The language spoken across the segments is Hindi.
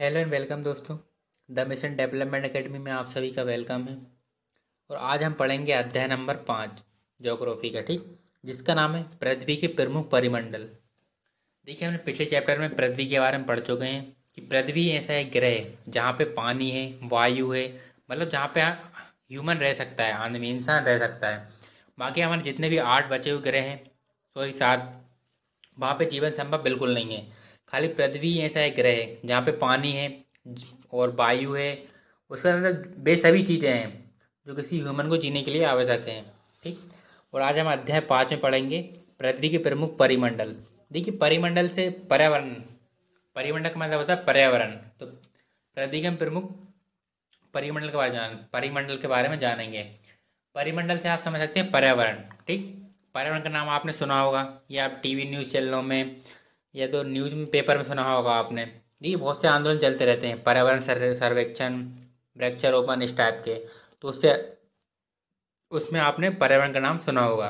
हेलो एंड वेलकम दोस्तों द मिशन डेवलपमेंट एकेडमी में आप सभी का वेलकम है और आज हम पढ़ेंगे अध्याय नंबर पाँच जोग्राफी का ठीक जिसका नाम है पृथ्वी के प्रमुख परिमंडल देखिए हमने पिछले चैप्टर में पृथ्वी के बारे में पढ़ चुके हैं कि पृथ्वी ऐसा एक ग्रह है जहाँ पे पानी है वायु है मतलब जहाँ पे ह्यूमन रह सकता है आदमी इंसान रह सकता है बाकी हमारे जितने भी आठ बचे हुए ग्रह हैं सॉरी सात वहाँ पे जीवन संभव बिल्कुल नहीं है खाली पृथ्वी ऐसा एक ग्रह है जहाँ पे पानी है और वायु है उसके अंदर बे सभी चीज़ें हैं जो किसी ह्यूमन को जीने के लिए आवश्यक हैं ठीक और आज हम अध्याय पाँच में पढ़ेंगे पृथ्वी के प्रमुख परिमंडल देखिए परिमंडल से पर्यावरण परिमंडल का मतलब होता है पर्यावरण तो पृथ्वी के प्रमुख परिमंडल के बारे में परिमंडल के बारे में जानेंगे परिमंडल से आप समझ सकते हैं पर्यावरण ठीक पर्यावरण का नाम आपने सुना होगा या आप टीवी न्यूज़ चैनलों में या तो न्यूज में पेपर में सुना होगा आपने देखिए बहुत से आंदोलन चलते रहते हैं पर्यावरण सर्वेक्षण वृक्षारोपण इस टाइप के तो उससे उसमें आपने पर्यावरण का नाम सुना होगा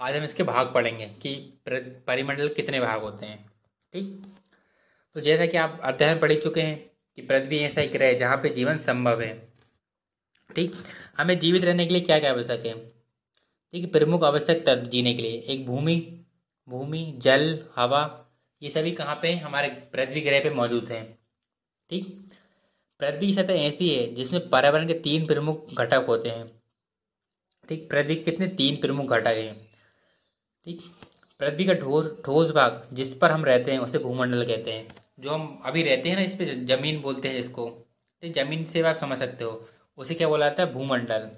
आज हम इसके भाग पढ़ेंगे कि परिमंडल कितने भाग होते हैं ठीक तो जैसा कि आप अध्ययन पढ़ चुके हैं कि पृथ्वी ऐसा एक ग्रह है जहाँ पे जीवन संभव है ठीक हमें जीवित रहने के लिए क्या क्या आवश्यक है ठीक प्रमुख आवश्यक तत्व जीने के लिए एक भूमि भूमि जल हवा ये सभी कहाँ पे हमारे पृथ्वी ग्रह पे मौजूद हैं ठीक पृथ्वी की सतह ऐसी है जिसमें पर्यावरण के तीन प्रमुख घटक होते हैं ठीक पृथ्वी कितने तीन प्रमुख घटक हैं ठीक पृथ्वी का ठोस ठोस भाग जिस पर हम रहते हैं उसे भूमंडल कहते हैं जो हम अभी रहते हैं ना इस पर जमीन बोलते हैं इसको ठीक तो जमीन से आप समझ सकते हो उसे क्या बोला जाता है भूमंडल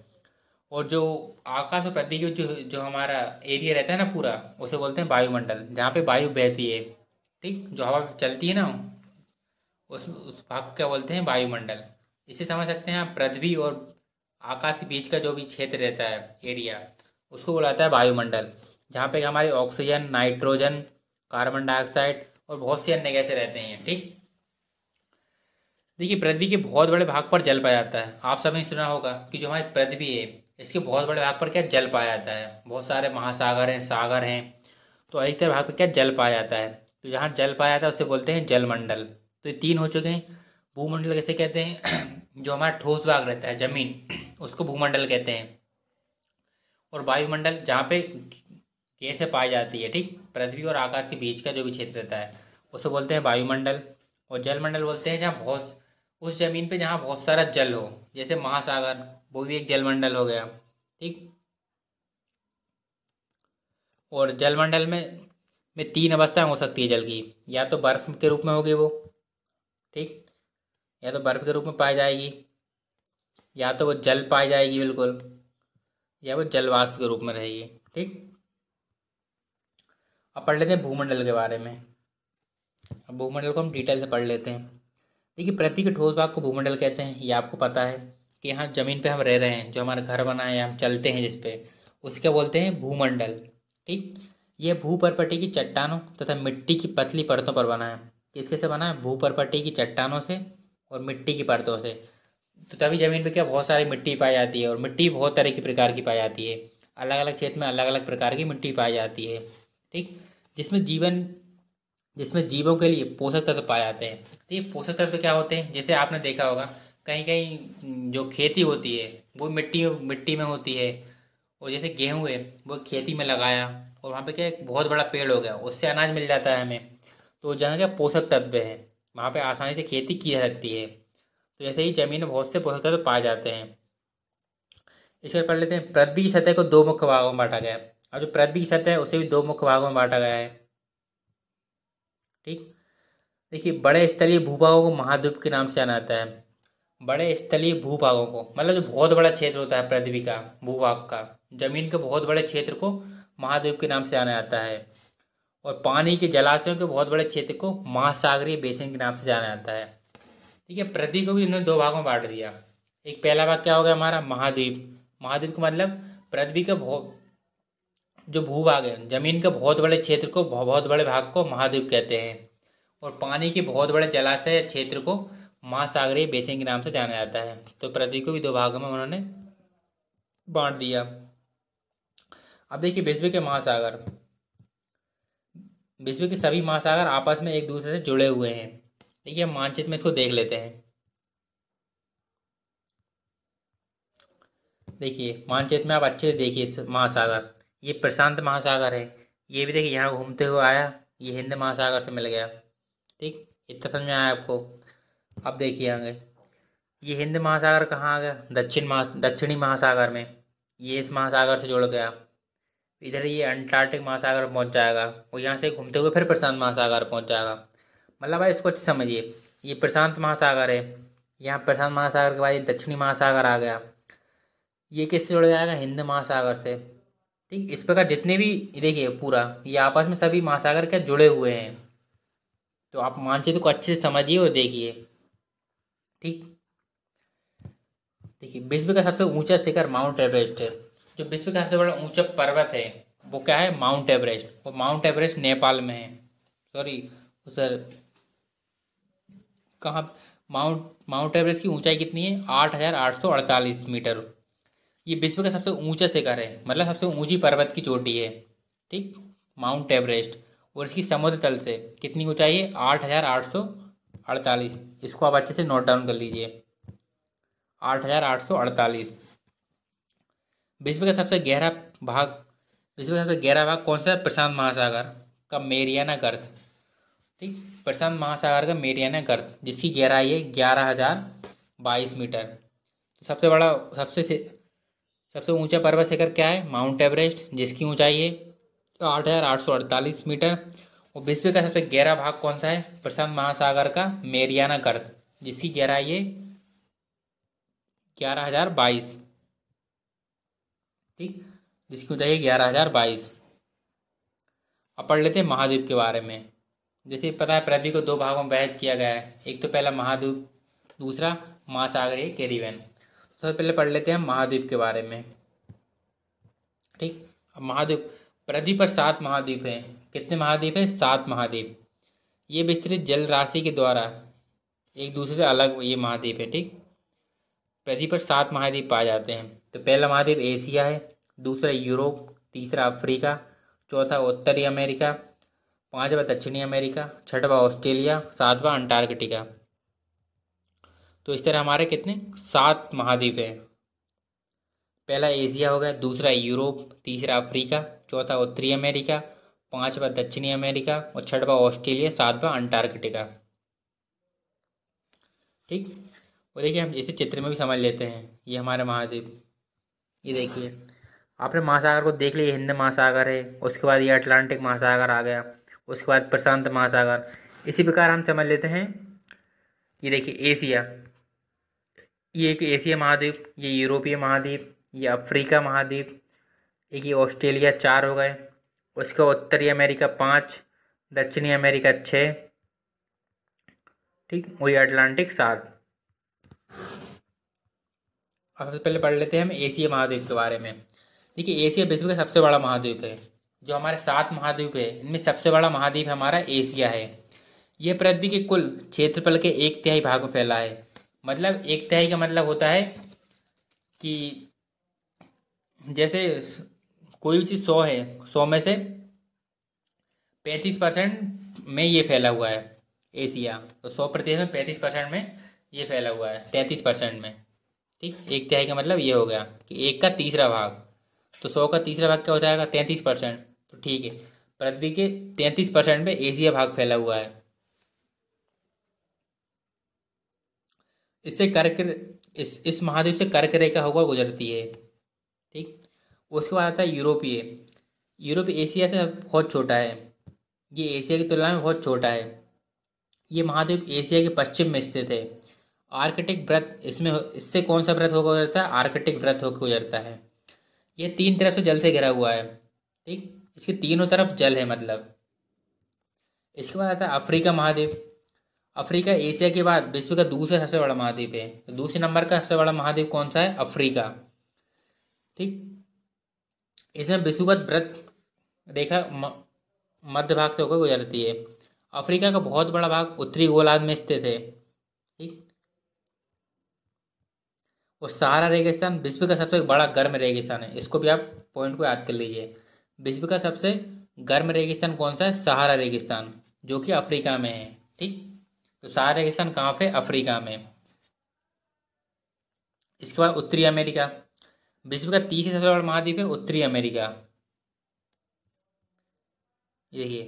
और जो आकाश और पृथ्वी जो जो हमारा एरिया रहता है ना पूरा उसे बोलते हैं वायुमंडल जहाँ पे वायु बहती है ठीक जो हवा चलती है ना उस उस भाग को क्या बोलते हैं वायुमंडल इसे समझ सकते हैं आप पृथ्वी और आकाश के बीच का जो भी क्षेत्र रहता है एरिया उसको बोलाता है वायुमंडल जहाँ पे हमारे ऑक्सीजन नाइट्रोजन कार्बन डाइऑक्साइड और बहुत से अन्य गैसे रहते हैं ठीक देखिए पृथ्वी के बहुत बड़े भाग पर जल पाया जाता है आप सभी ने सुना होगा कि जो हमारी पृथ्वी है इसके बहुत बड़े भाग पर क्या जल पाया जाता है बहुत सारे महासागर हैं सागर हैं तो अधिकतर भाग पर क्या जल पाया जाता है तो जहाँ जल पाया जाता है उसे बोलते हैं जलमंडल तो ये तीन हो चुके हैं भूमंडल कैसे कहते हैं जो हमारा ठोस भाग रहता है ज़मीन उसको भूमंडल कहते हैं और वायुमंडल जहाँ पे गैसें पाई जाती है ठीक पृथ्वी और आकाश के बीच का जो भी क्षेत्र रहता है उसे बोलते हैं वायुमंडल और जलमंडल बोलते हैं जहाँ बहुत उस ज़मीन पे जहाँ बहुत सारा जल हो जैसे महासागर वो भी एक जलमंडल हो गया ठीक और जलमंडल में में तीन अवस्थाएं हो सकती है जल की या तो बर्फ के रूप में होगी वो ठीक या तो बर्फ के रूप में पाई जाएगी या तो वो जल पाई जाएगी बिल्कुल या वो जलवाष्प के रूप में रहेगी ठीक अब पढ़ लेते हैं भूमंडल के बारे में अब भूमंडल को हम डिटेल से पढ़ लेते हैं देखिए पृथ्वी के ठोस भाग को भूमंडल कहते हैं ये आपको पता है कि यहाँ ज़मीन पे हम रह रहे हैं जो हमारा घर बना है हम चलते हैं जिसपे उसके बोलते हैं भूमंडल ठीक ये भूपरपटी की चट्टानों तथा मिट्टी की पतली परतों पर बना है किसके से बना है भूपरपटी की चट्टानों से और मिट्टी की परतों से तो तभी ज़मीन पर क्या बहुत सारी मिट्टी पाई जाती है और मिट्टी बहुत तरह की प्रकार की पाई जाती है अलग अलग क्षेत्र में अलग अलग प्रकार की मिट्टी पाई जाती है ठीक जिसमें जीवन जिसमें जीवों के लिए पोषक तत्व पाए जाते हैं तो ये पोषक तत्व क्या होते हैं जैसे आपने देखा होगा कहीं कहीं जो खेती होती है वो मिट्टी मिट्टी में होती है और जैसे गेहूँ है वो खेती में लगाया और वहाँ पे क्या एक बहुत बड़ा पेड़ हो गया उससे अनाज मिल जाता है हमें तो जहाँ क्या पोषक तत्व है वहाँ पे आसानी से खेती की जा सकती है तो जैसे ही जमीन में बहुत से पोषक तत्व पाए जाते हैं इसके पढ़ लेते हैं पृथ्वी की सतह को दो मुख्य भागों में बांटा गया है अब जो पृथ्वी की सतह है उसे भी दो मुख्य भागों में बांटा गया है ठीक देखिए बड़े स्थलीय भूभागों को महाद्वीप के नाम से जाना जाता है बड़े स्थलीय भूभागों को मतलब जो बहुत बड़ा क्षेत्र होता है पृथ्वी का भूभाग का जमीन के बहुत बड़े क्षेत्र को महाद्वीप के नाम से जाना जाता है और पानी के जलाशयों के बहुत बड़े क्षेत्र को महासागरीय बेसिन के नाम से जाना जाता है ठीक है पृथ्वी को भी इन्होंने दो भागों में बांट दिया एक पहला भाग क्या हो गया हमारा महाद्वीप महाद्वीप का मतलब पृथ्वी का जो भूभाग है जमीन के बहुत बड़े क्षेत्र को बहुत बड़े भाग को महाद्वीप कहते हैं और पानी के बहुत बड़े जलाशय क्षेत्र को महासागरीय बेसिन के नाम से जाना जाता है तो पृथ्वी को भी दो भागों में उन्होंने बांट दिया अब देखिए विश्व के महासागर विश्व के सभी महासागर आपस में एक दूसरे से जुड़े हुए हैं देखिए हम मानचित्र में इसको देख लेते हैं देखिए मानचित्र में आप अच्छे से देखिए महासागर ये प्रशांत महासागर है ये भी देखिए यहाँ घूमते हुए आया ये हिंद महासागर से मिल गया ठीक इतना समझ में आया आपको अब देखिए आगे ये हिंद महासागर कहाँ आ गया दक्षिण महा दक्षिणी महासागर में ये इस महासागर से जुड़ गया इधर ये अंटार्कटिक महासागर पहुंच जाएगा और यहाँ से घूमते हुए फिर प्रशांत महासागर पहुंच जाएगा मतलब भाई इसको अच्छे समझिए ये प्रशांत महासागर है यहाँ प्रशांत महासागर के बाद ये दक्षिणी महासागर आ गया ये किससे जुड़ जाएगा हिंद महासागर से ठीक इस प्रकार जितने भी देखिए पूरा ये आपस में सभी महासागर के जुड़े हुए हैं तो आप मानचित्र को अच्छे से समझिए और देखिए ठीक देखिए विश्व का सबसे ऊंचा शिखर माउंट एवरेस्ट है जो विश्व का सबसे बड़ा ऊंचा पर्वत है वो क्या है माउंट एवरेस्ट वो माउंट एवरेस्ट नेपाल में है सॉरी सर कहाँ माउंट माउंट एवरेस्ट की ऊंचाई कितनी है आठ हजार आठ सौ अड़तालीस मीटर ये विश्व का सबसे ऊंचा शिखर है मतलब सबसे ऊंची पर्वत की चोटी है ठीक माउंट एवरेस्ट और इसकी समुद्र तल से कितनी ऊंचाई है आठ हजार आठ सौ अड़तालीस इसको आप अच्छे से नोट डाउन कर लीजिए आठ हज़ार आठ सौ अड़तालीस विश्व का सबसे गहरा भाग विश्व का सबसे गहरा भाग कौन सा है प्रशांत महासागर का मेरियाना गर्त ठीक प्रशांत महासागर का मेरियाना गर्त जिसकी गहराई है ग्यारह हज़ार बाईस मीटर तो सबसे बड़ा सबसे सबसे ऊंचा पर्वत शिखर क्या है माउंट एवरेस्ट जिसकी ऊंचाई है आठ हज़ार आठ सौ अड़तालीस मीटर और विश्व का सबसे गहरा भाग कौन सा है प्रशांत महासागर का मेरियाना गर्द जिसकी गहराई है ग्यारह हजार बाईस ठीक जिसकी ऊंचाई है ग्यारह हजार बाईस अब पढ़ लेते हैं महाद्वीप के बारे में जैसे पता है पृथ्वी को दो भागों में बहत किया गया है एक तो पहला महाद्वीप दूसरा महासागरीय कैरिबेन तो सबसे पहले पढ़ लेते हैं महाद्वीप के बारे में ठीक अब महाद्वीप पृथ्वी पर सात महाद्वीप हैं कितने महाद्वीप है सात महाद्वीप ये विस्तृत जल राशि के द्वारा एक दूसरे से अलग ये महाद्वीप है ठीक पृथ्वी पर सात महाद्वीप पाए जाते हैं तो पहला महाद्वीप एशिया है दूसरा यूरोप तीसरा अफ्रीका चौथा उत्तरी अमेरिका पांचवा दक्षिणी अमेरिका छठवा ऑस्ट्रेलिया सातवां अंटार्कटिका तो इस तरह हमारे कितने सात महाद्वीप हैं पहला एशिया हो गया दूसरा यूरोप तीसरा अफ्रीका चौथा उत्तरी अमेरिका पांचवा दक्षिणी अमेरिका और छठवा ऑस्ट्रेलिया सातवा अंटार्कटिका ठीक और देखिए हम इसे चित्र में भी समझ लेते हैं ये हमारे महाद्वीप ये देखिए आपने महासागर को देख लिया हिंद महासागर है उसके बाद ये अटलांटिक महासागर आ गया उसके बाद प्रशांत महासागर इसी प्रकार हम समझ लेते हैं ये देखिए एशिया ये एक एशिया महाद्वीप ये यूरोपीय महाद्वीप ये अफ्रीका महाद्वीप एक ये ऑस्ट्रेलिया चार हो गए उसका उत्तरी अमेरिका पाँच दक्षिणी अमेरिका छः ठीक वही अटलांटिक सात और सबसे पहले पढ़ लेते हैं हम एशिया महाद्वीप के बारे में देखिए एशिया विश्व का सबसे बड़ा महाद्वीप है जो हमारे सात महाद्वीप है इनमें सबसे बड़ा महाद्वीप हमारा एशिया है ये पृथ्वी के कुल क्षेत्रफल के एक तिहाई भाग में फैला है मतलब एक तिहाई का मतलब होता है कि जैसे कोई भी चीज़ सौ है सौ में से पैंतीस परसेंट में ये फैला हुआ है एशिया तो सौ प्रतिशत में पैंतीस परसेंट में ये फैला हुआ है तैंतीस परसेंट में ठीक एक तिहाई का मतलब ये हो गया कि एक का तीसरा भाग तो सौ का तीसरा भाग क्या हो जाएगा तैंतीस परसेंट तो ठीक है पृथ्वी के तैंतीस परसेंट में एशिया भाग फैला हुआ है इससे कर्क इस इस महाद्वीप से कर्क रेखा होकर गुजरती है ठीक उसके बाद आता है यूरोपीय यूरोप एशिया से बहुत छोटा है ये एशिया की तुलना में बहुत छोटा है ये महाद्वीप एशिया के पश्चिम में स्थित है आर्कटिक व्रत इसमें इससे कौन सा व्रत होकर गुजरता है आर्कटिक व्रत होकर गुजरता है ये तीन तरफ से जल से घिरा हुआ है ठीक इसके तीनों तरफ जल है मतलब इसके बाद आता है अफ्रीका महाद्वीप अफ्रीका एशिया के बाद विश्व का दूसरा सबसे बड़ा महाद्वीप है तो दूसरे नंबर का सबसे बड़ा महाद्वीप कौन सा है अफ्रीका ठीक इसमें विषुवत व्रत रेखा मध्य भाग से होकर गुजरती है अफ्रीका का बहुत बड़ा भाग उत्तरी गोलार्ध में स्थित है ठीक और सहारा रेगिस्तान विश्व का सबसे बड़ा गर्म रेगिस्तान है इसको भी आप पॉइंट को याद कर लीजिए विश्व का सबसे गर्म रेगिस्तान कौन सा है सहारा रेगिस्तान जो कि अफ्रीका में है ठीक तो सहारा रेगिस्तान कहाँ पे अफ्रीका में इसके बाद उत्तरी अमेरिका विश्व का तीसरा सबसे बड़ा महाद्वीप है उत्तरी अमेरिका देखिए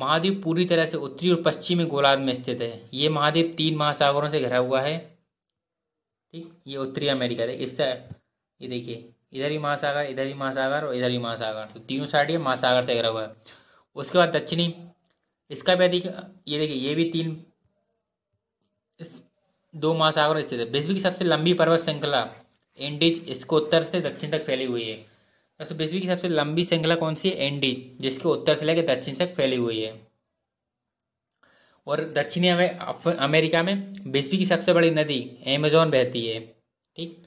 महाद्वीप पूरी तरह से उत्तरी और पश्चिमी गोलार्ध में स्थित है ये महाद्वीप तीन महासागरों से घिरा हुआ है ठीक ये उत्तरी अमेरिका है इससे ये देखिए इधर ही महासागर इधर ही महासागर और इधर ही महासागर तो तीनों साइड ये महासागर से घिरा हुआ है उसके बाद दक्षिणी इसका भी ये देखिए ये भी तीन इस दो महासागरों स्थित है विश्व की सबसे लंबी पर्वत श्रृंखला एंडीज इसको उत्तर से दक्षिण तक फैली हुई है एक सौ बीसवीं की सबसे लंबी श्रृंखला कौन सी है एंडीज जिसके उत्तर से लेकर दक्षिण तक फैली हुई है और दक्षिणी अमेरिका में बीसवीं की सबसे बड़ी नदी एमेजॉन बहती है ठीक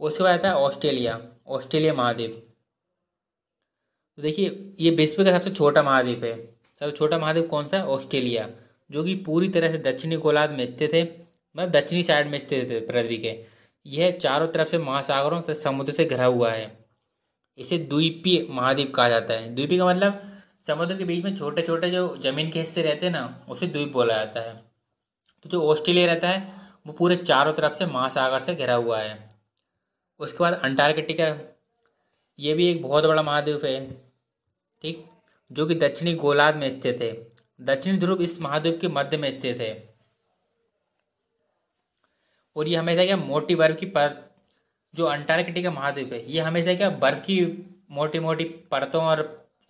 उसके बाद आता है ऑस्ट्रेलिया ऑस्ट्रेलिया महाद्वीप तो देखिए ये विश्व का सबसे छोटा महाद्वीप है सबसे छोटा महाद्वीप कौन सा है ऑस्ट्रेलिया जो कि पूरी तरह से दक्षिणी गोलार्ध में स्थित है मतलब दक्षिणी साइड में स्थित है पृथ्वी के यह चारों तरफ से महासागरों तथा समुद्र से घिरा हुआ है इसे द्वीपीय महाद्वीप कहा जाता है द्वीपीय का मतलब समुद्र के बीच में छोटे छोटे जो जमीन के हिस्से रहते हैं ना उसे द्वीप बोला जाता है तो जो ऑस्ट्रेलिया रहता है वो पूरे चारों तरफ से महासागर से घिरा हुआ है उसके बाद अंटार्कटिका ये भी एक बहुत बड़ा महाद्वीप है ठीक जो कि दक्षिणी गोलार्ध में स्थित है दक्षिणी ध्रुव इस महाद्वीप के मध्य में स्थित है और ये हमेशा क्या मोटी बर्फ की पर जो अंटार्कटिका महाद्वीप है ये हमेशा क्या बर्फ की मोटी मोटी परतों और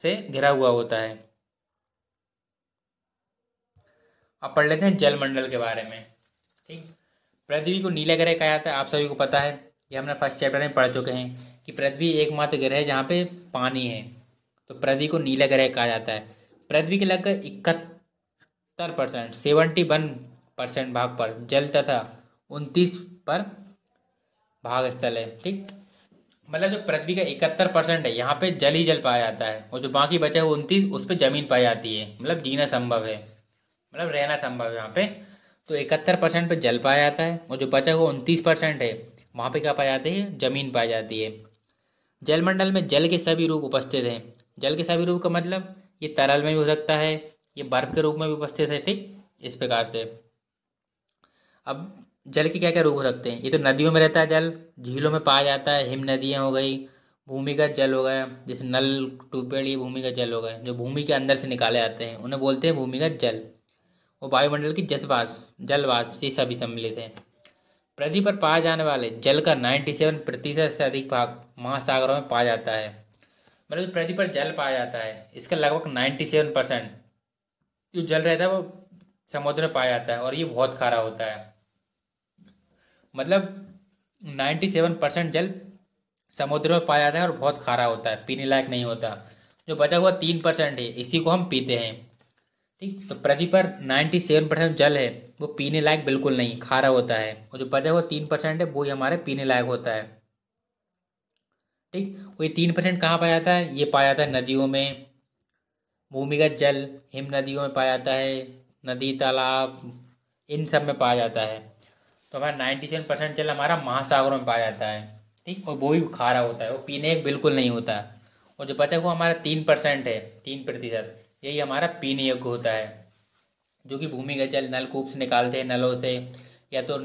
से घिरा हुआ होता है अब पढ़ लेते हैं जलमंडल के बारे में ठीक पृथ्वी को नीला ग्रह कहा जाता है आप सभी को पता है ये हमने फर्स्ट चैप्टर में पढ़ चुके हैं कि पृथ्वी एकमात्र ग्रह है जहाँ पे पानी है तो पृथ्वी को नीला ग्रह कहा जाता है पृथ्वी के लगभग इकहत्तर परसेंट सेवेंटी वन परसेंट भाग पर जल तथा उनतीस पर भाग स्थल है ठीक मतलब जो पृथ्वी का इकहत्तर परसेंट है यहाँ पे जल ही जल पाया जाता है और जो बाकी बचा है वो उनतीस उस पर जमीन पाई जाती है मतलब जीना संभव है मतलब रहना संभव है यहाँ पे तो इकहत्तर परसेंट पर जल पाया जाता है और जो बचा हुआ उनतीस परसेंट है वहाँ पे क्या पाया जाता है जमीन पाई जाती है जलमंडल में जल के सभी रूप उपस्थित हैं जल के सभी रूप का मतलब ये तरल में भी हो सकता है ये बर्फ के रूप में भी उपस्थित है ठीक इस प्रकार से अब जल के क्या क्या रूप हो सकते हैं ये तो नदियों में रहता है जल झीलों में पाया जाता है हिम नदियाँ हो गई भूमिगत जल हो गया जैसे नल ट्यूबवेल ये भूमिगत जल हो गए जो भूमि के अंदर से निकाले जाते हैं उन्हें बोलते हैं भूमिगत जल और वायुमंडल की जसवास जलवास ये सभी सम्मिलित हैं पृथ्वी पर पाए जाने वाले जल का नाइन्टी सेवन प्रतिशत से अधिक भाग महासागरों में पाया जाता है मतलब पृथ्वी पर जल पाया जाता है इसका लगभग नाइन्टी सेवन परसेंट जो जल रहता है वो समुद्र में पाया जाता है और ये बहुत खारा होता है मतलब 97 परसेंट जल समुद्र में पाया जाता है और बहुत खारा होता है पीने लायक नहीं होता जो बचा हुआ तीन परसेंट है इसी को हम पीते हैं ठीक तो पृथ्वी पर नाइन्टी सेवन परसेंट जल है वो पीने लायक बिल्कुल नहीं खारा होता है और जो बचा हुआ तीन परसेंट है वो ही हमारे पीने लायक होता है ठीक वो ये तीन परसेंट कहाँ पाया जाता है ये पाया जाता है नदियों में भूमिगत जल हिम नदियों में पाया जाता है नदी तालाब इन सब में पाया जाता है तो हमारा नाइन्टी सेवन परसेंट जल हमारा महासागरों में पाया जाता है ठीक और वो भी खारा होता है वो पीने योग बिल्कुल नहीं होता और जो बचा हुआ हमारा तीन परसेंट है तीन प्रतिशत यही हमारा पीने योग्य होता है जो कि भूमिगत जल नलकूप से निकालते हैं नलों से या तो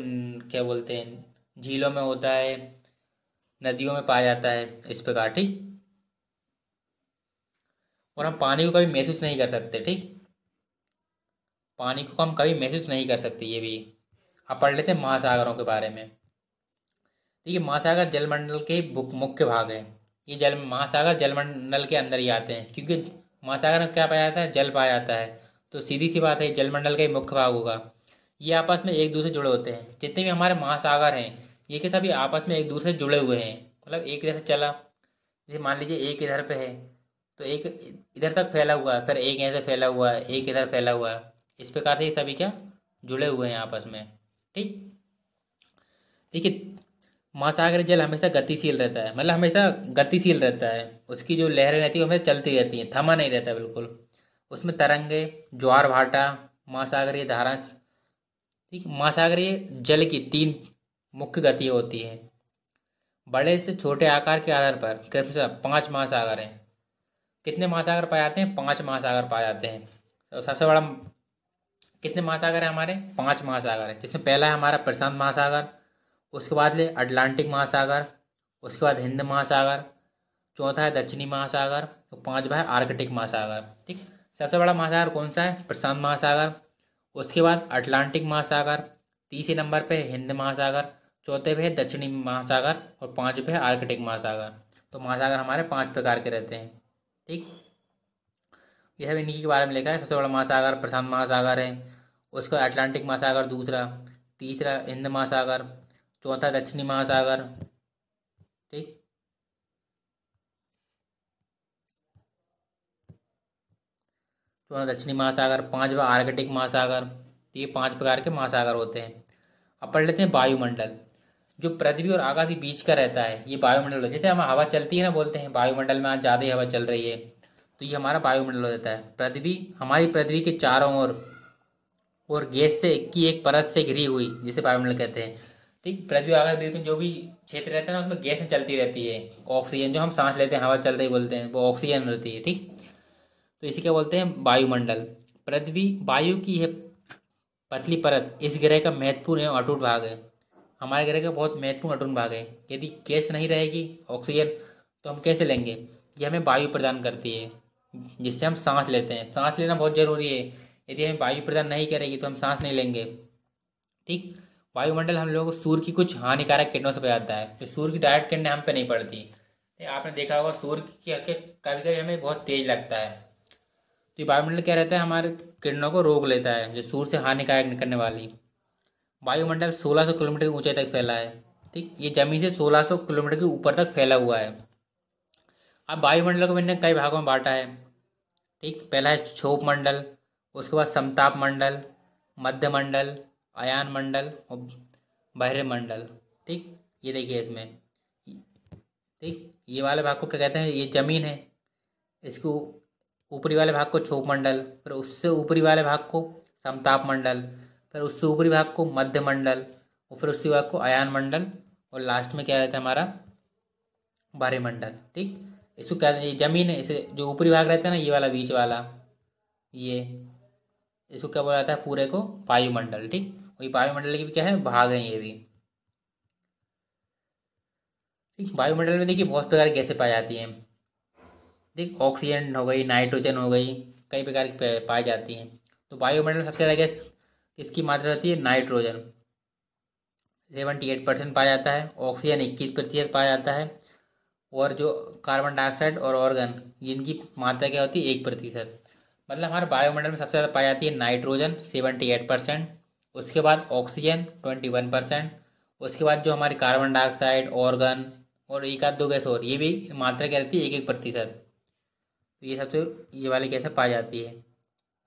क्या बोलते हैं झीलों में होता है नदियों में पाया जाता है इस प्रकार ठीक और हम पानी को कभी महसूस नहीं कर सकते ठीक पानी को हम कभी महसूस नहीं कर सकते ये भी अब पढ़ लेते हैं महासागरों के बारे में देखिए महासागर जलमंडल के मुख्य भाग है ये जल महासागर जलमंडल के अंदर ही आते हैं क्योंकि महासागर में क्या पाया जाता है जल पाया जाता है तो सीधी सी बात है जलमंडल का ही मुख्य भाग होगा ये आपस में एक दूसरे जुड़े होते हैं जितने भी हमारे महासागर हैं ये के सभी आपस में एक दूसरे जुड़े हुए हैं मतलब एक इधर से चला जैसे मान लीजिए एक इधर पे है तो एक इधर तक फैला हुआ है फिर एक से फैला हुआ है एक इधर फैला हुआ है इस प्रकार से ये सभी क्या जुड़े हुए हैं आपस में ठीक देखिए महासागर जल हमेशा गतिशील रहता है मतलब हमेशा गतिशील रहता है उसकी जो लहरें रहती है हमेशा चलती रहती हैं थमा नहीं रहता बिल्कुल उसमें तरंगे ज्वार भाटा महासागरीय धारा ठीक महासागरीय जल की तीन मुख्य गति होती हैं बड़े से छोटे आकार के आधार पर कृपा से पाँच महासागर हैं कितने महासागर पाए जाते हैं पाँच महासागर पाए जाते हैं तो सबसे बड़ा कितने महासागर है हमारे पांच महासागर है जिसमें पहला है हमारा प्रशांत महासागर उसके बाद ले अटलांटिक महासागर उसके बाद हिंद महासागर चौथा है दक्षिणी महासागर तो पाँचवा है आर्कटिक महासागर ठीक सबसे बड़ा महासागर कौन सा है प्रशांत महासागर उसके बाद अटलांटिक महासागर तीसरे नंबर पे हिंद महासागर चौथे पे है दक्षिणी महासागर और पाँचवें पे है आर्कटिक महासागर तो महासागर हमारे पाँच प्रकार के रहते हैं ठीक यह भी इन्हीं के बारे में लिखा है सबसे बड़ा महासागर प्रशांत महासागर है उसका अटलांटिक महासागर दूसरा तीसरा हिंद महासागर चौथा दक्षिणी महासागर ठीक चौथा दक्षिणी महासागर पांचवा आर्कटिक महासागर तो ये पांच प्रकार के महासागर होते हैं अब पढ़ लेते हैं वायुमंडल जो पृथ्वी और आकाश के बीच का रहता है ये वायुमंडल जैसे हम हवा चलती है ना बोलते हैं वायुमंडल में आज ज़्यादा हवा चल रही है तो ये हमारा वायुमंडल हो जाता है पृथ्वी हमारी पृथ्वी के चारों ओर और, और गैस से की एक परत से घिरी हुई जिसे वायुमंडल कहते हैं ठीक पृथ्वी आकाश द्वीप में जो भी क्षेत्र रहता है ना उसमें गैसें चलती रहती है ऑक्सीजन जो हम सांस लेते हैं हवा चल रही बोलते हैं वो ऑक्सीजन रहती है ठीक तो इसे क्या बोलते हैं वायुमंडल पृथ्वी वायु की है पतली परत इस ग्रह का महत्वपूर्ण एवं अटूट भाग है हमारे ग्रह का बहुत महत्वपूर्ण अटूट भाग है यदि गैस नहीं रहेगी ऑक्सीजन तो हम कैसे लेंगे ये हमें वायु प्रदान करती है जिससे हम सांस लेते हैं सांस लेना बहुत ज़रूरी है यदि हमें वायु प्रदान नहीं करेगी तो हम सांस नहीं लेंगे ठीक वायुमंडल हम लोगों को सूर्य की कुछ हानिकारक किरणों से बचाता है तो सूर्य की डायरेक्ट किरणें हम पे नहीं पड़ती आपने देखा होगा सूर्य की कभी कभी हमें बहुत तेज लगता है तो वायुमंडल क्या रहता है हमारे किरणों को रोक लेता है जो सूर्य से हानिकारक निकलने वाली वायुमंडल सौ किलोमीटर की ऊंचाई तक फैला है ठीक ये जमीन से सौ किलोमीटर के ऊपर तक फैला हुआ है अब वायुमंडल को मैंने कई भागों में बांटा है ठीक पहला है क्षोभ मंडल उसके बाद समताप मंडल मध्य मंडल अयान मंडल और बहरे मंडल ठीक ये देखिए इसमें ठीक ये वाले भाग को क्या कहते हैं ये ज़मीन है इसको ऊपरी वाले भाग को क्षोभ मंडल फिर उससे ऊपरी वाले भाग को समताप मंडल फिर उससे ऊपरी भाग को मध्य मंडल और फिर उसके भाग को अयान मंडल और लास्ट में क्या रहता है हमारा बारे मंडल ठीक इसको क्या ये ज़मीन इसे जो ऊपरी भाग रहता है ना ये वाला बीच वाला ये इसको क्या बोला जाता है पूरे को वायुमंडल ठीक वही वायुमंडल के भी क्या है भाग हैं ये भी ठीक वायुमंडल में देखिए बहुत प्रकार की गैसें पाई जाती हैं देख ऑक्सीजन हो गई नाइट्रोजन हो गई कई प्रकार की पाई जाती हैं तो वायुमंडल सबसे ज़्यादा गैस किसकी मात्रा रहती है नाइट्रोजन सेवेंटी एट परसेंट पाया जाता है ऑक्सीजन इक्कीस प्रतिशत पाया जाता है और जो कार्बन डाइऑक्साइड और ऑर्गन जिनकी मात्रा क्या होती है एक प्रतिशत मतलब हमारे वायुमंडल में सबसे ज़्यादा पाई जाती है नाइट्रोजन सेवेंटी एट परसेंट उसके बाद ऑक्सीजन ट्वेंटी वन परसेंट उसके बाद जो हमारी कार्बन डाइऑक्साइड ऑर्गन और एक आध दो गैस और ये भी मात्रा क्या रहती है एक एक प्रतिशत तो ये सबसे ये वाली कैसे पाई जाती है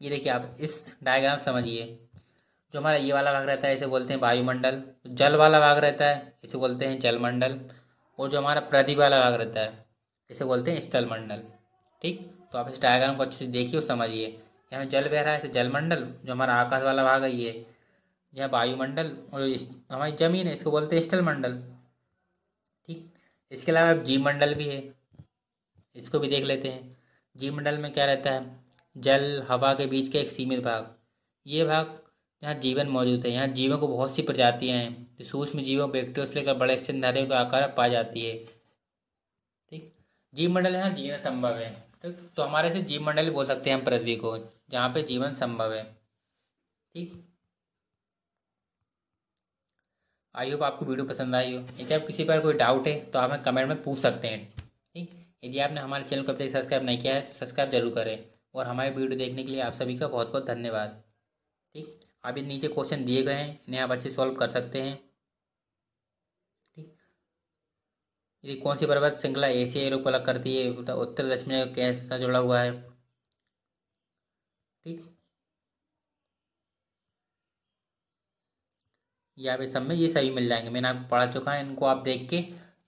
ये देखिए आप इस डायग्राम समझिए जो हमारा ये वाला भाग रहता है इसे बोलते हैं वायुमंडल जल वाला भाग रहता है इसे बोलते हैं जलमंडल और जो हमारा प्रदीप वाला अलग रहता है इसे बोलते हैं स्थल मंडल ठीक तो आप इस डायग्राम को अच्छे से देखिए और समझिए यहाँ जल बह रहा है तो जलमंडल जो हमारा आकाश वाला भाग है ये यह वायुमंडल और हमारी ज़मीन है इसको बोलते हैं स्थल मंडल ठीक इसके अलावा जीव मंडल भी है इसको भी देख लेते हैं जीव मंडल में क्या रहता है जल हवा के बीच का एक सीमित भाग ये भाग यहाँ जीवन मौजूद है यहाँ जीवों को बहुत सी प्रजातियाँ हैं तो सूक्ष्म जीवों बैक्टीरिया से लेकर बड़े स्तनधारियों का आकार पा जाती है ठीक जीव मंडल यहाँ जीना संभव है ठीक तो हमारे से जीव मंडल बोल सकते हैं हम पृथ्वी को जहाँ पे जीवन संभव है ठीक आई होप आपको वीडियो पसंद आई हो यदि आप किसी पर कोई डाउट है तो आप हमें कमेंट में पूछ सकते हैं ठीक यदि आपने हमारे चैनल को अभी तक सब्सक्राइब नहीं किया है तो सब्सक्राइब जरूर करें और हमारे वीडियो देखने के लिए आप सभी का बहुत बहुत धन्यवाद ठीक आप नीचे क्वेश्चन दिए गए हैं इन्हें आप अच्छे सॉल्व कर सकते हैं ठीक यदि कौन सी पर्वत श्रृंखला एशियाई रूप अलग करती है उत्तर दक्षिण कैसा जुड़ा हुआ है ठीक ये आप सब में ये सभी मिल जाएंगे मैंने आपको पढ़ा चुका है इनको आप देख के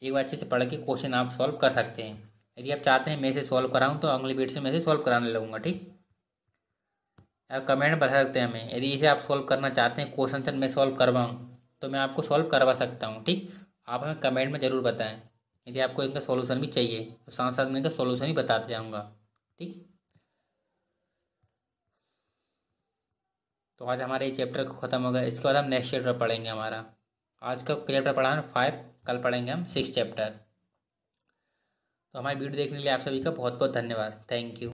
एक बार अच्छे से पढ़ के क्वेश्चन आप सॉल्व कर सकते हैं यदि आप चाहते हैं मैं इसे सॉल्व कराऊँ तो अगले बीट से मैं इसे सॉल्व कराने लगूंगा ठीक कमेंट बता सकते हैं हमें यदि इसे आप सॉल्व करना चाहते हैं क्वेश्चन सर मैं सॉल्व करवाऊँ तो मैं आपको सॉल्व करवा सकता हूँ ठीक आप हमें कमेंट में ज़रूर बताएं यदि आपको इनका सॉल्यूशन भी चाहिए तो साथ साथ मैं इनका सोल्यूशन ही बताते जाऊँगा ठीक तो आज हमारा ये चैप्टर ख़त्म हो गया इसके बाद हम नेक्स्ट चैप्टर पढ़ेंगे हमारा आज का चैप्टर पढ़ा है फाइव कल पढ़ेंगे हम सिक्स चैप्टर तो हमारी वीडियो देखने के लिए आप सभी का बहुत बहुत धन्यवाद थैंक यू